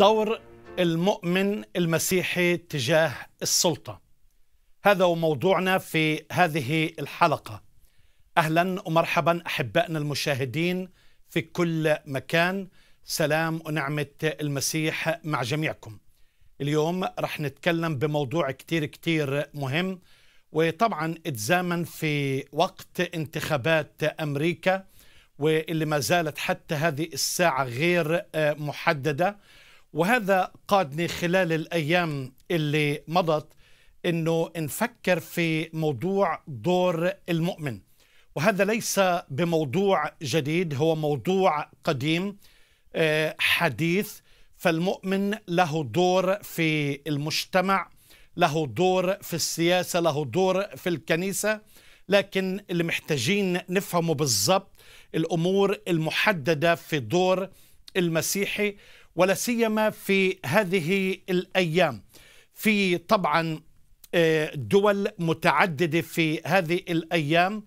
دور المؤمن المسيحي تجاه السلطة هذا هو موضوعنا في هذه الحلقة أهلا ومرحبا أحبائنا المشاهدين في كل مكان سلام ونعمة المسيح مع جميعكم اليوم رح نتكلم بموضوع كتير كتير مهم وطبعا اتزامن في وقت انتخابات أمريكا واللي ما زالت حتى هذه الساعة غير آه، محددة وهذا قادني خلال الأيام اللي مضت أنه نفكر في موضوع دور المؤمن وهذا ليس بموضوع جديد هو موضوع قديم آه، حديث فالمؤمن له دور في المجتمع له دور في السياسه له دور في الكنيسه لكن اللي محتاجين نفهمه بالضبط الامور المحدده في دور المسيحي ولا سيما في هذه الايام في طبعا آه، دول متعدده في هذه الايام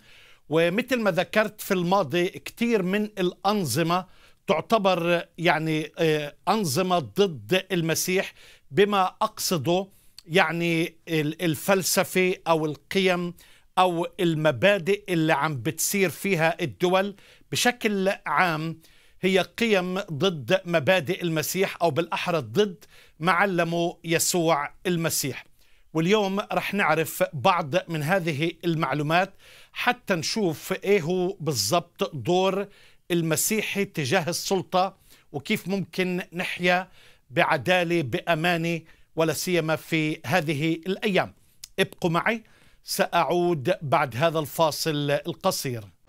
ومثل ما ذكرت في الماضي كثير من الانظمه تعتبر يعني آه، انظمه ضد المسيح بما اقصده يعني الفلسفه او القيم او المبادئ اللي عم بتصير فيها الدول بشكل عام هي قيم ضد مبادئ المسيح أو بالأحرى ضد ما علمه يسوع المسيح واليوم رح نعرف بعض من هذه المعلومات حتى نشوف ايه هو بالضبط دور المسيحي تجاه السلطه وكيف ممكن نحيا بعداله بامانه ولا سيما في هذه الايام. ابقوا معي ساعود بعد هذا الفاصل القصير.